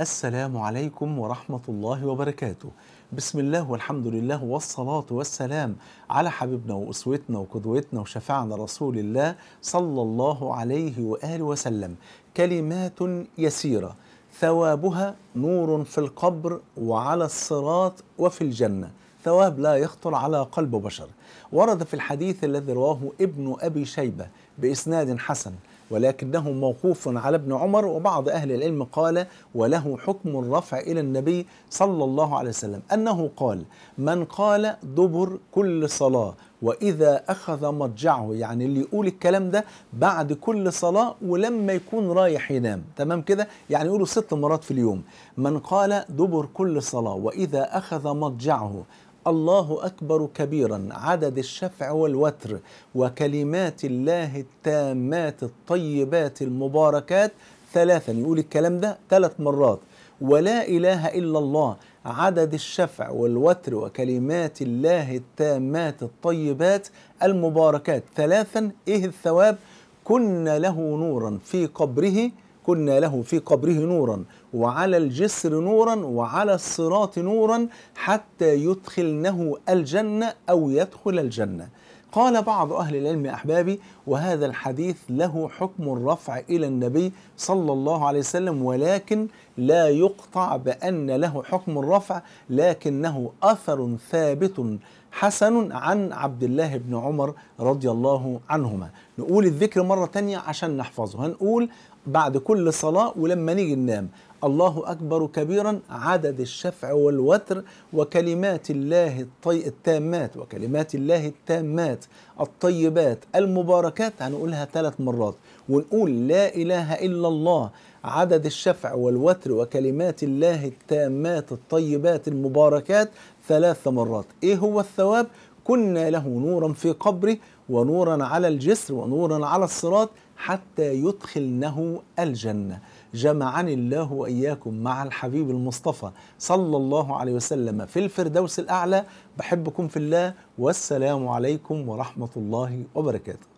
السلام عليكم ورحمة الله وبركاته بسم الله والحمد لله والصلاة والسلام على حبيبنا وأسوتنا وقدوتنا وشفعنا رسول الله صلى الله عليه وآله وسلم كلمات يسيرة ثوابها نور في القبر وعلى الصراط وفي الجنة ثواب لا يخطر على قلب بشر ورد في الحديث الذي رواه ابن أبي شيبة بإسناد حسن ولكنه موقوف على ابن عمر وبعض أهل العلم قال وله حكم الرفع إلى النبي صلى الله عليه وسلم أنه قال من قال دبر كل صلاة وإذا أخذ مضجعه يعني اللي يقول الكلام ده بعد كل صلاة ولما يكون رايح ينام تمام كده يعني يقوله ست مرات في اليوم من قال دبر كل صلاة وإذا أخذ مضجعه الله أكبر كبيرا عدد الشفع والوتر وكلمات الله التامات الطيبات المباركات ثلاثا يقول الكلام ده ثلاث مرات ولا إله إلا الله عدد الشفع والوتر وكلمات الله التامات الطيبات المباركات ثلاثا إيه الثواب كن له نورا في قبره كنا له في قبره نورا وعلى الجسر نورا وعلى الصراط نورا حتى يدخلنه الجنة أو يدخل الجنة قال بعض أهل العلم أحبابي وهذا الحديث له حكم الرفع إلى النبي صلى الله عليه وسلم ولكن لا يقطع بأن له حكم الرفع لكنه أثر ثابت حسن عن عبد الله بن عمر رضي الله عنهما نقول الذكر مرة تانية عشان نحفظه هنقول بعد كل صلاة ولما نيجي ننام الله أكبر كبيرا عدد الشفع والوتر وكلمات الله الطي... التامات وكلمات الله التامات الطيبات المباركات هنقولها ثلاث مرات ونقول لا إله إلا الله عدد الشفع والوتر وكلمات الله التامات الطيبات المباركات ثلاث مرات إيه هو الثواب؟ كنا له نورا في قبره ونورا على الجسر ونورا على الصراط حتى يدخلنه الجنة جمعني الله وإياكم مع الحبيب المصطفى صلى الله عليه وسلم في الفردوس الأعلى بحبكم في الله والسلام عليكم ورحمة الله وبركاته